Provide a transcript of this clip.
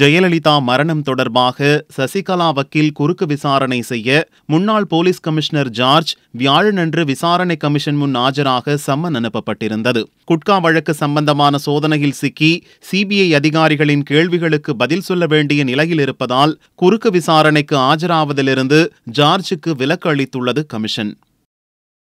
ஜெயலலிதா மரணம் தொடர்பாக சசிகலா வக்கீல் குறுக்கு விசாரணை செய்ய முன்னாள் போலீஸ் கமிஷனர் ஜார்ஜ் வியாழனன்று விசாரணை கமிஷன் முன் ஆஜராக சம்மன் அனுப்பப்பட்டிருந்தது குட்கா வழக்கு சம்பந்தமான சோதனையில் சிக்கி சிபிஐ அதிகாரிகளின் கேள்விகளுக்கு பதில் சொல்ல வேண்டிய நிலையில் இருப்பதால் குறுக்கு விசாரணைக்கு ஆஜராவதிலிருந்து ஜார்ஜுக்கு விலக்கு அளித்துள்ளது கமிஷன்